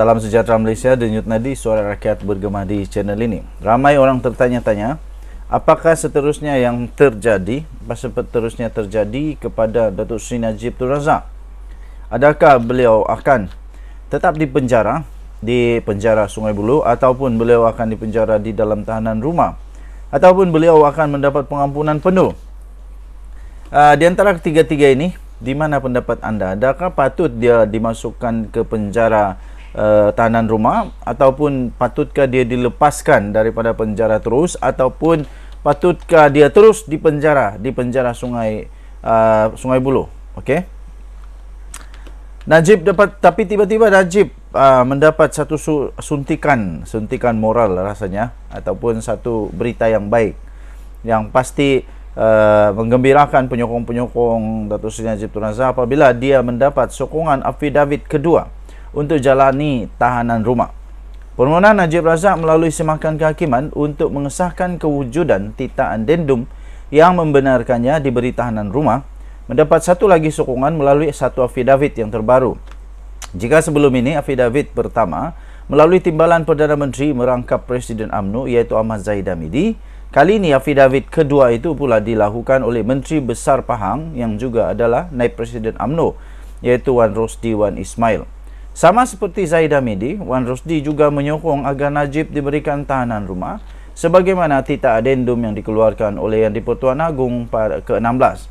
Salam sejahtera Malaysia, denyut nadi suara rakyat bergema di channel ini. Ramai orang tertanya-tanya, apakah seterusnya yang terjadi, apa seterusnya terjadi kepada Datuk Seri Najib Tun Razak? Adakah beliau akan tetap di penjara, di penjara Sungai Bulu, ataupun beliau akan di penjara di dalam tahanan rumah, ataupun beliau akan mendapat pengampunan penuh? Uh, di antara ketiga-tiga ini, di mana pendapat anda? Adakah patut dia dimasukkan ke penjara uh, tahanan rumah ataupun patutkah dia dilepaskan daripada penjara terus ataupun patutkah dia terus dipenjara di penjara sungai uh, sungai buloh okey Najib dapat tapi tiba-tiba Najib uh, mendapat satu su- suntikan suntikan moral rasanya ataupun satu berita yang baik yang pasti uh, menggembirakan penyokong-penyokong Datuk Seri Najib Tun Razak apabila dia mendapat sokongan David kedua untuk jalani tahanan rumah. Permohonan Najib Razak melalui semakan kehakiman untuk mengesahkan kewujudan tita dendum yang membenarkannya diberi tahanan rumah mendapat satu lagi sokongan melalui satu affidavit yang terbaru. Jika sebelum ini affidavit pertama melalui timbalan Perdana Menteri merangkap Presiden AMNO iaitu Ahmad Zahid Hamidi, kali ini affidavit kedua itu pula dilakukan oleh Menteri Besar Pahang yang juga adalah naib Presiden AMNO iaitu Wan Rosdi Wan Ismail. Sama seperti Zaid Midi, Wan Rusdi juga menyokong agar Najib diberikan tahanan rumah sebagaimana tita adendum yang dikeluarkan oleh Yang Dipertuan Agung Agong ke-16.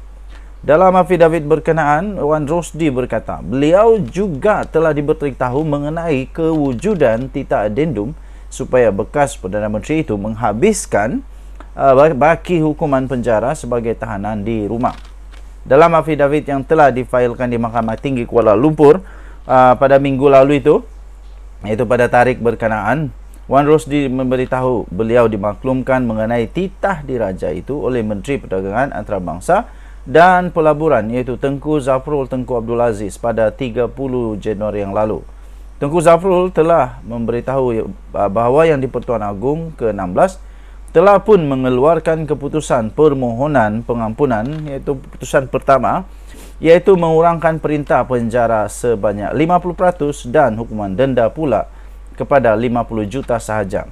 Dalam afidavit berkenaan, Wan Rusdi berkata, beliau juga telah diberitahu mengenai kewujudan tita adendum supaya bekas Perdana Menteri itu menghabiskan uh, baki hukuman penjara sebagai tahanan di rumah. Dalam afidavit yang telah difailkan di Mahkamah Tinggi Kuala Lumpur, Uh, pada minggu lalu itu iaitu pada tarikh berkenaan Wan Rosdi memberitahu beliau dimaklumkan mengenai titah diraja itu oleh Menteri Perdagangan Antarabangsa dan Pelaburan iaitu Tengku Zafrul Tengku Abdul Aziz pada 30 Januari yang lalu. Tengku Zafrul telah memberitahu uh, bahawa yang di-Pertuan Agung ke-16 telah pun mengeluarkan keputusan permohonan pengampunan iaitu keputusan pertama iaitu mengurangkan perintah penjara sebanyak 50% dan hukuman denda pula kepada 50 juta sahaja.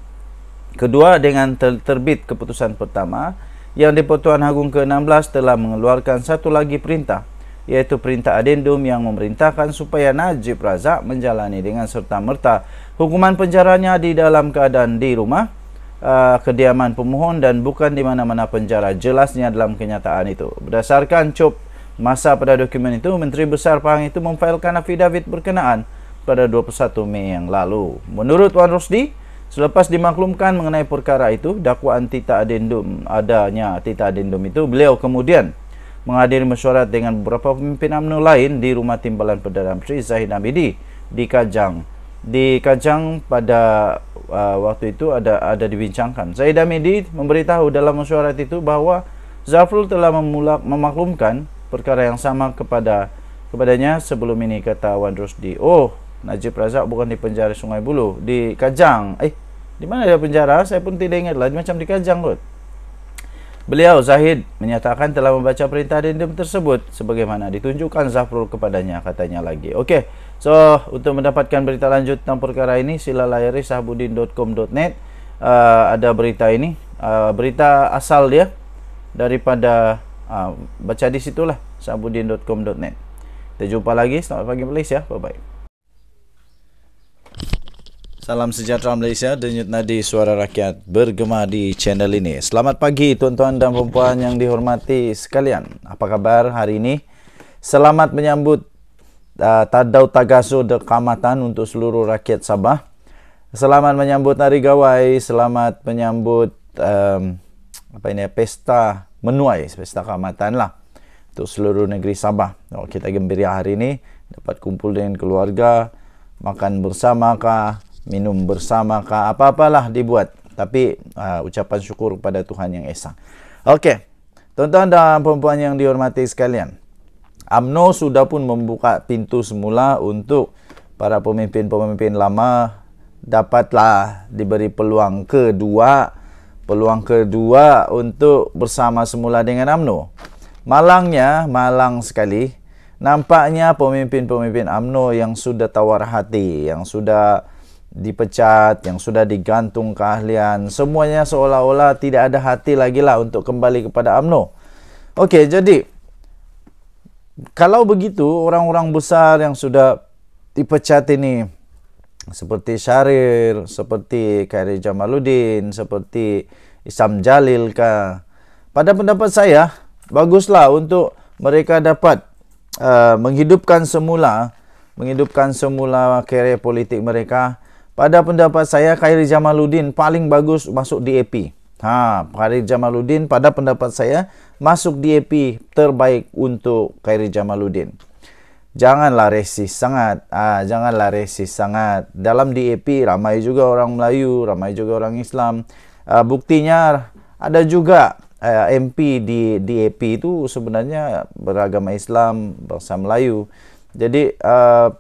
Kedua, dengan terbit keputusan pertama, Yang di-Pertuan Agung ke-16 telah mengeluarkan satu lagi perintah, iaitu perintah adendum yang memerintahkan supaya Najib Razak menjalani dengan serta-merta hukuman penjaranya di dalam keadaan di rumah, uh, kediaman pemohon dan bukan di mana-mana penjara jelasnya dalam kenyataan itu. Berdasarkan COP masa pada dokumen itu Menteri Besar Pahang itu memfailkan affidavit berkenaan pada 21 Mei yang lalu. Menurut Wan Rosdi, selepas dimaklumkan mengenai perkara itu, dakwaan Tita Adendum adanya Tita Adendum itu, beliau kemudian menghadiri mesyuarat dengan beberapa pemimpin amnu lain di rumah timbalan Perdana Menteri Zahid Abidi di Kajang. Di Kajang pada uh, waktu itu ada ada dibincangkan. Zahid Abidi memberitahu dalam mesyuarat itu bahawa Zafrul telah memulak, memaklumkan perkara yang sama kepada kepadanya sebelum ini kata Wan Rusdi. Oh, Najib Razak bukan di penjara Sungai Buloh di Kajang. Eh, di mana dia penjara? Saya pun tidak ingat lah. Macam di Kajang kot. Beliau Zahid menyatakan telah membaca perintah dendam tersebut sebagaimana ditunjukkan Zafrul kepadanya katanya lagi. Okey. So, untuk mendapatkan berita lanjut tentang perkara ini sila layari sahbudin.com.net. Uh, ada berita ini, uh, berita asal dia daripada Ha, baca di situlah sabudin.com.net Kita jumpa lagi Selamat pagi Malaysia Bye-bye Salam sejahtera Malaysia Denyut nadi suara rakyat Bergema di channel ini Selamat pagi tuan-tuan dan perempuan Yang dihormati sekalian Apa khabar hari ini Selamat menyambut uh, Tadau Tagasu kamatan Untuk seluruh rakyat Sabah Selamat menyambut Hari Gawai Selamat menyambut um, apa ini, Pesta menuai setakamatan lah untuk seluruh negeri Sabah. Oh, kita gembira hari ini dapat kumpul dengan keluarga, makan bersama kah, minum bersama kah, apa-apalah dibuat. Tapi uh, ucapan syukur kepada Tuhan Yang Esa. Okey, tuan-tuan dan perempuan yang dihormati sekalian. UMNO sudah pun membuka pintu semula untuk para pemimpin-pemimpin lama dapatlah diberi peluang kedua peluang kedua untuk bersama semula dengan AMNO. Malangnya, malang sekali, nampaknya pemimpin-pemimpin AMNO yang sudah tawar hati, yang sudah dipecat, yang sudah digantung keahlian, semuanya seolah-olah tidak ada hati lagi lah untuk kembali kepada AMNO. Okey, jadi kalau begitu orang-orang besar yang sudah dipecat ini seperti Syarir, seperti Khairi Jamaluddin, seperti Isam Jalil ke. Pada pendapat saya, baguslah untuk mereka dapat uh, menghidupkan semula menghidupkan semula kerjaya politik mereka. Pada pendapat saya, Khairi Jamaluddin paling bagus masuk DAP. Ha, Khairi Jamaluddin pada pendapat saya masuk di DAP terbaik untuk Khairi Jamaluddin janganlah resis sangat. ha, janganlah resis sangat. Dalam DAP ramai juga orang Melayu, ramai juga orang Islam. Uh, buktinya ada juga uh, ah, MP di DAP itu sebenarnya beragama Islam, bangsa Melayu. Jadi uh,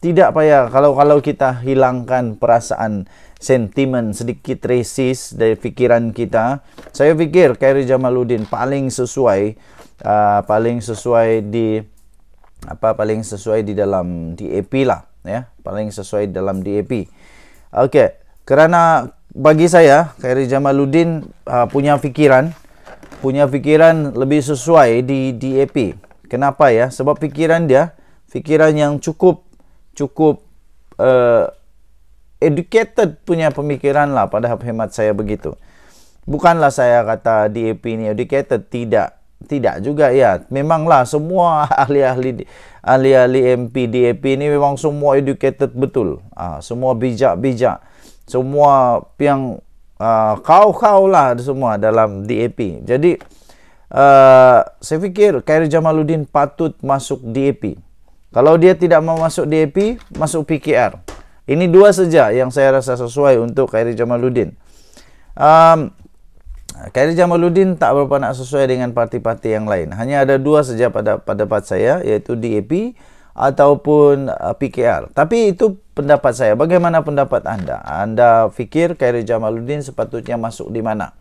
tidak payah kalau kalau kita hilangkan perasaan sentimen sedikit resis dari fikiran kita. Saya fikir Kairi Jamaluddin paling sesuai uh, paling sesuai di apa paling sesuai di dalam DAP lah ya paling sesuai dalam DAP okey kerana bagi saya Khairi Jamaluddin uh, punya fikiran punya fikiran lebih sesuai di DAP kenapa ya sebab fikiran dia fikiran yang cukup cukup uh, educated punya pemikiran lah pada hemat saya begitu bukanlah saya kata DAP ini educated tidak tidak juga ya memanglah semua ahli-ahli ahli-ahli MP DAP ini memang semua educated betul uh, semua bijak-bijak semua yang uh, ah, kau kau lah semua dalam DAP jadi uh, saya fikir Khairul Jamaluddin patut masuk DAP kalau dia tidak mau masuk DAP masuk PKR ini dua saja yang saya rasa sesuai untuk Khairul Jamaluddin um, Ha, Kairi Jamaluddin tak berapa nak sesuai dengan parti-parti yang lain. Hanya ada dua saja pada pada pendapat saya iaitu DAP ataupun uh, PKR. Tapi itu pendapat saya. Bagaimana pendapat anda? Anda fikir Kairi Jamaluddin sepatutnya masuk di mana?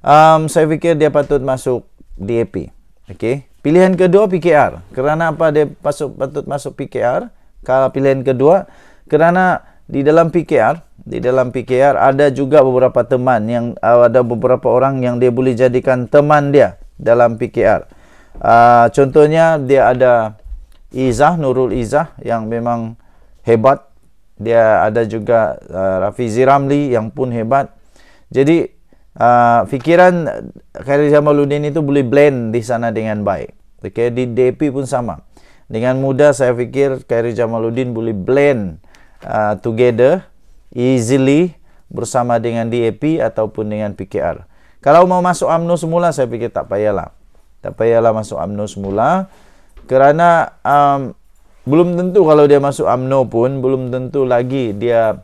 Um, saya fikir dia patut masuk DAP. Okey. Pilihan kedua PKR. Kerana apa dia patut masuk PKR? Kalau pilihan kedua kerana di dalam PKR, di dalam PKR ada juga beberapa teman yang uh, ada beberapa orang yang dia boleh jadikan teman dia dalam PKR. Uh, contohnya dia ada Izah Nurul Izah yang memang hebat. Dia ada juga uh, Rafizi Ramli yang pun hebat. Jadi uh, fikiran Khairul Jamaluddin itu boleh blend di sana dengan baik. Okay, di DP pun sama. Dengan mudah saya fikir Khairul Jamaluddin boleh blend uh, together easily bersama dengan DAP ataupun dengan PKR. Kalau mau masuk UMNO semula saya fikir tak payahlah. Tak payahlah masuk UMNO semula kerana um, belum tentu kalau dia masuk UMNO pun belum tentu lagi dia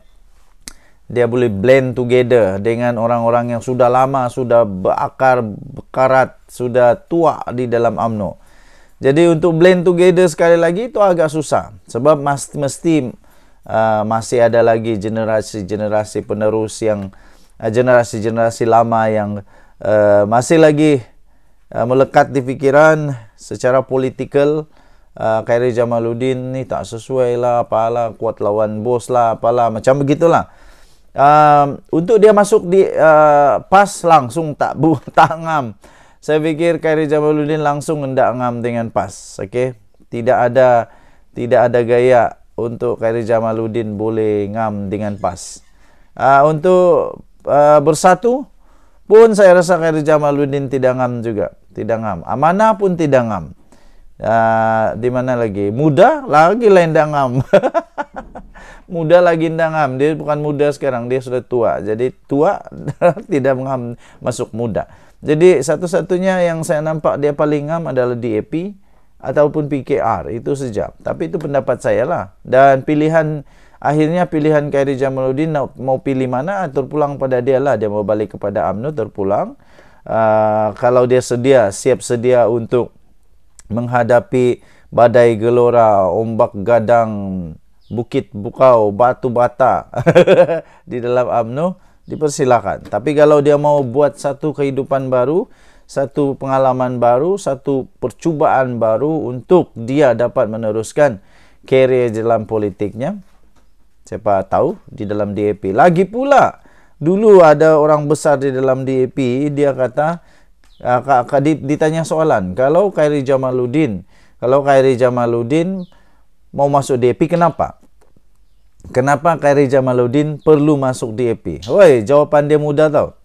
dia boleh blend together dengan orang-orang yang sudah lama, sudah berakar, berkarat, sudah tua di dalam UMNO. Jadi untuk blend together sekali lagi itu agak susah. Sebab mesti, mesti uh, masih ada lagi generasi-generasi penerus yang ah, generasi-generasi uh, lama yang uh, masih lagi uh, melekat di fikiran secara politikal uh, Khairi Jamaluddin ni tak sesuai lah apalah kuat lawan bos lah apalah macam begitulah uh, untuk dia masuk di uh, PAS langsung tak bu tak ngam saya fikir Khairi Jamaluddin langsung hendak ngam dengan PAS okey tidak ada tidak ada gaya untuk Khairi Jamaluddin boleh ngam dengan pas. Uh, untuk uh, bersatu pun saya rasa Khairi Jamaluddin tidak ngam juga. Tidak ngam. Amanah pun tidak ngam. Uh, di mana lagi? Muda lagi lain tidak ngam. muda lagi tidak ngam. Dia bukan muda sekarang. Dia sudah tua. Jadi tua tidak ngam masuk muda. Jadi satu-satunya yang saya nampak dia paling ngam adalah DAP. Di ataupun PKR itu sejam tapi itu pendapat saya lah dan pilihan akhirnya pilihan Khairi Jamaluddin nak mau pilih mana ah, terpulang pada dia lah dia mau balik kepada UMNO terpulang uh, kalau dia sedia siap sedia untuk menghadapi badai gelora ombak gadang bukit bukau batu bata di dalam UMNO dipersilakan tapi kalau dia mau buat satu kehidupan baru satu pengalaman baru, satu percubaan baru untuk dia dapat meneruskan kerjaya dalam politiknya. Siapa tahu di dalam DAP. Lagi pula, dulu ada orang besar di dalam DAP, dia kata, ah, ditanya soalan, kalau Khairi Jamaluddin, kalau Khairi Jamaluddin mau masuk DAP, kenapa? Kenapa Khairi Jamaluddin perlu masuk DAP? Woi, jawapan dia mudah tau.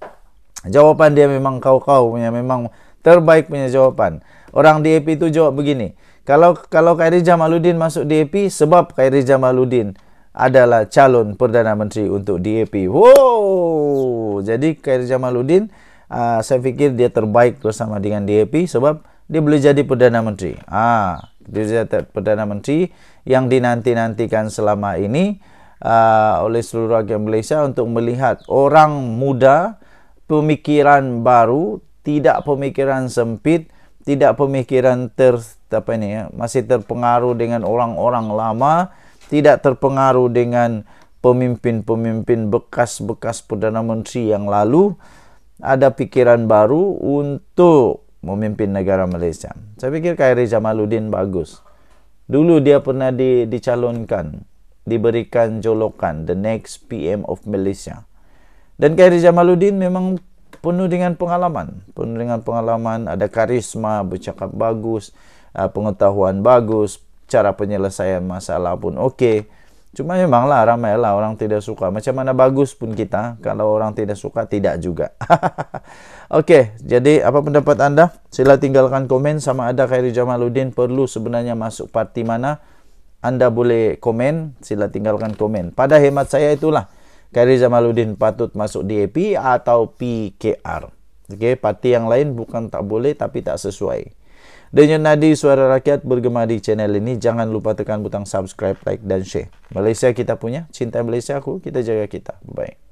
Jawapan dia memang kau-kau punya memang terbaik punya jawapan. Orang DAP itu jawab begini. Kalau kalau Khairi Jamaluddin masuk DAP sebab Khairi Jamaluddin adalah calon Perdana Menteri untuk DAP. Wow. Jadi Khairi Jamaluddin uh, saya fikir dia terbaik bersama dengan DAP sebab dia boleh jadi Perdana Menteri. Ah, dia jadi Perdana Menteri yang dinanti-nantikan selama ini uh, oleh seluruh rakyat Malaysia untuk melihat orang muda pemikiran baru, tidak pemikiran sempit, tidak pemikiran ter apa ini ya, masih terpengaruh dengan orang-orang lama, tidak terpengaruh dengan pemimpin-pemimpin bekas-bekas perdana menteri yang lalu. Ada pikiran baru untuk memimpin negara Malaysia. Saya pikir Khairi Jamaluddin bagus. Dulu dia pernah di, dicalonkan, diberikan jolokan the next PM of Malaysia. Dan Kairi Jamaluddin memang penuh dengan pengalaman. Penuh dengan pengalaman, ada karisma, bercakap bagus, uh, pengetahuan bagus, cara penyelesaian masalah pun okey. Cuma memanglah ramailah orang tidak suka. Macam mana bagus pun kita, kalau orang tidak suka, tidak juga. okey, jadi apa pendapat anda? Sila tinggalkan komen sama ada Khairi Jamaluddin perlu sebenarnya masuk parti mana. Anda boleh komen, sila tinggalkan komen. Pada hemat saya itulah. Khairi Jamaluddin patut masuk DAP atau PKR. Okey, parti yang lain bukan tak boleh tapi tak sesuai. Dengan nadi suara rakyat bergema di channel ini, jangan lupa tekan butang subscribe, like dan share. Malaysia kita punya, cinta Malaysia aku, kita jaga kita. -bye.